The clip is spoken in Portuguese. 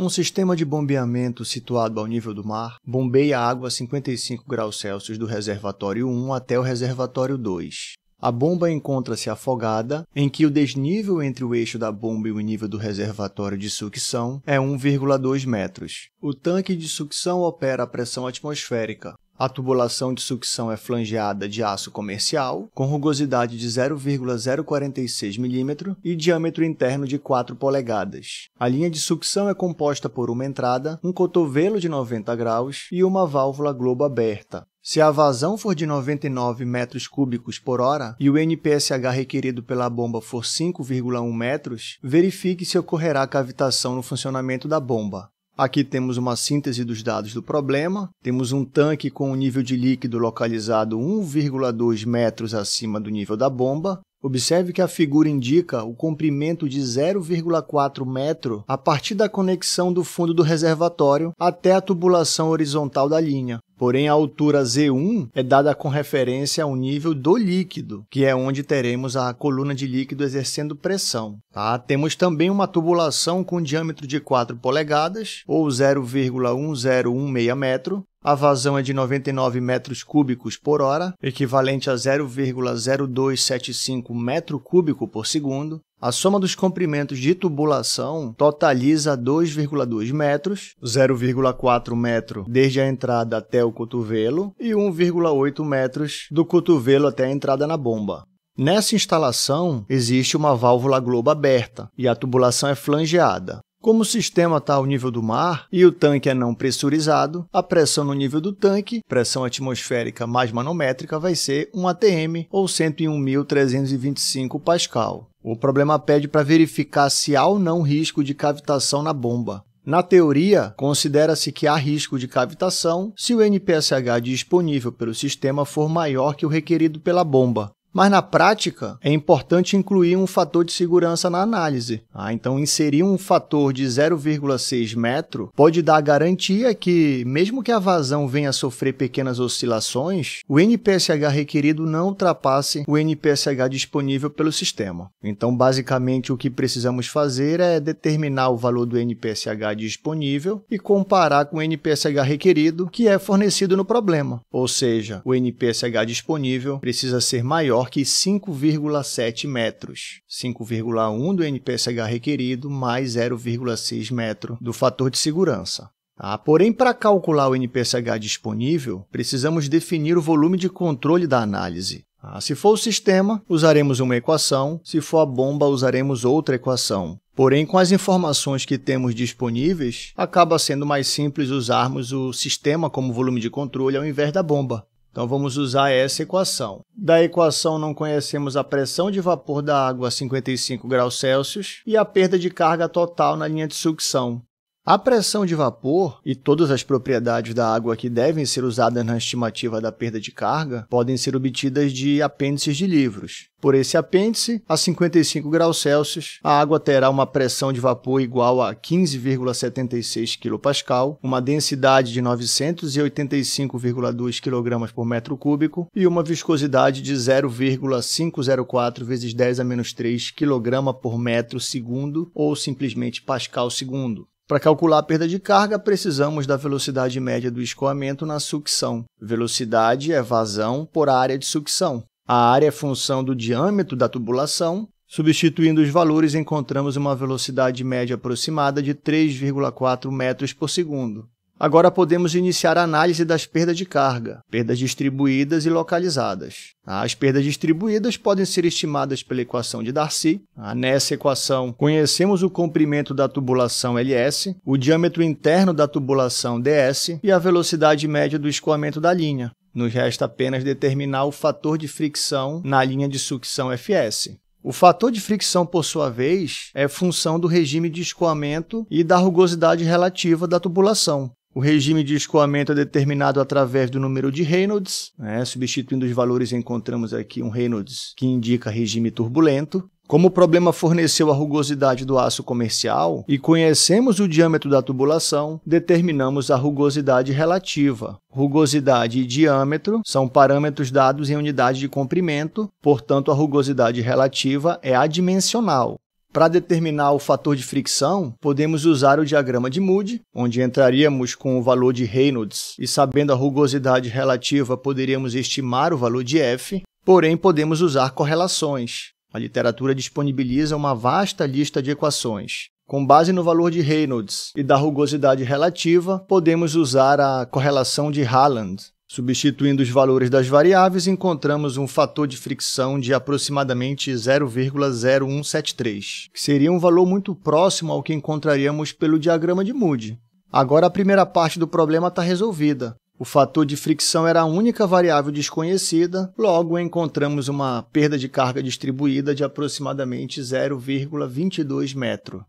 Um sistema de bombeamento situado ao nível do mar bombeia a água a 55 graus Celsius do reservatório 1 até o reservatório 2. A bomba encontra-se afogada, em que o desnível entre o eixo da bomba e o nível do reservatório de sucção é 1,2 metros. O tanque de sucção opera a pressão atmosférica, a tubulação de sucção é flangeada de aço comercial, com rugosidade de 0,046 mm e diâmetro interno de 4 polegadas. A linha de sucção é composta por uma entrada, um cotovelo de 90 graus e uma válvula globo aberta. Se a vazão for de 99 metros cúbicos por hora e o NPSH requerido pela bomba for 5,1 metros, verifique se ocorrerá cavitação no funcionamento da bomba. Aqui temos uma síntese dos dados do problema. Temos um tanque com o um nível de líquido localizado 1,2 metros acima do nível da bomba. Observe que a figura indica o comprimento de 0,4 metro a partir da conexão do fundo do reservatório até a tubulação horizontal da linha. Porém, a altura Z1 é dada com referência ao nível do líquido, que é onde teremos a coluna de líquido exercendo pressão. Tá? Temos também uma tubulação com diâmetro de 4 polegadas, ou 0,1016 metro, a vazão é de 99 metros cúbicos por hora, equivalente a 0,0275 metro cúbico por segundo, a soma dos comprimentos de tubulação totaliza 2,2 metros, 0,4 metro desde a entrada até o cotovelo e 1,8 metros do cotovelo até a entrada na bomba. Nessa instalação, existe uma válvula globo aberta e a tubulação é flangeada. Como o sistema está ao nível do mar e o tanque é não pressurizado, a pressão no nível do tanque, pressão atmosférica mais manométrica, vai ser 1 atm ou 101.325 pascal. O problema pede para verificar se há ou não risco de cavitação na bomba. Na teoria, considera-se que há risco de cavitação se o NPSH disponível pelo sistema for maior que o requerido pela bomba, mas na prática é importante incluir um fator de segurança na análise. Ah, então, inserir um fator de 0,6 metro pode dar a garantia que, mesmo que a vazão venha a sofrer pequenas oscilações, o NPSH requerido não ultrapasse o NPSH disponível pelo sistema. Então, basicamente, o que precisamos fazer é determinar o valor do NPSH disponível e comparar com o NPSH requerido que é fornecido no problema. Ou seja, o NPSH disponível precisa ser maior que 5,7 metros, 5,1 do NPSH requerido mais 0,6 metro do fator de segurança. Ah, porém, para calcular o NPSH disponível, precisamos definir o volume de controle da análise. Ah, se for o sistema, usaremos uma equação, se for a bomba, usaremos outra equação. Porém, com as informações que temos disponíveis, acaba sendo mais simples usarmos o sistema como volume de controle ao invés da bomba. Então vamos usar essa equação. Da equação não conhecemos a pressão de vapor da água a 55 graus Celsius e a perda de carga total na linha de sucção. A pressão de vapor e todas as propriedades da água que devem ser usadas na estimativa da perda de carga podem ser obtidas de apêndices de livros. Por esse apêndice, a 55 graus Celsius, a água terá uma pressão de vapor igual a 15,76 kPa, uma densidade de 985,2 kg por metro cúbico e uma viscosidade de 0,504 vezes 10 a menos 3 kg por metro segundo ou simplesmente pascal segundo. Para calcular a perda de carga, precisamos da velocidade média do escoamento na sucção. Velocidade é vazão por área de sucção. A área é função do diâmetro da tubulação. Substituindo os valores, encontramos uma velocidade média aproximada de 3,4 metros por segundo. Agora podemos iniciar a análise das perdas de carga, perdas distribuídas e localizadas. As perdas distribuídas podem ser estimadas pela equação de Darcy. Nessa equação, conhecemos o comprimento da tubulação LS, o diâmetro interno da tubulação DS e a velocidade média do escoamento da linha. Nos resta apenas determinar o fator de fricção na linha de sucção FS. O fator de fricção, por sua vez, é função do regime de escoamento e da rugosidade relativa da tubulação. O regime de escoamento é determinado através do número de Reynolds, né? substituindo os valores encontramos aqui um Reynolds que indica regime turbulento. Como o problema forneceu a rugosidade do aço comercial e conhecemos o diâmetro da tubulação, determinamos a rugosidade relativa. Rugosidade e diâmetro são parâmetros dados em unidade de comprimento, portanto, a rugosidade relativa é adimensional. Para determinar o fator de fricção, podemos usar o diagrama de Moody, onde entraríamos com o valor de Reynolds e, sabendo a rugosidade relativa, poderíamos estimar o valor de F, porém podemos usar correlações. A literatura disponibiliza uma vasta lista de equações. Com base no valor de Reynolds e da rugosidade relativa, podemos usar a correlação de Haaland, Substituindo os valores das variáveis, encontramos um fator de fricção de aproximadamente 0,0173, que seria um valor muito próximo ao que encontraríamos pelo diagrama de Moody. Agora a primeira parte do problema está resolvida. O fator de fricção era a única variável desconhecida, logo encontramos uma perda de carga distribuída de aproximadamente 0,22 metro.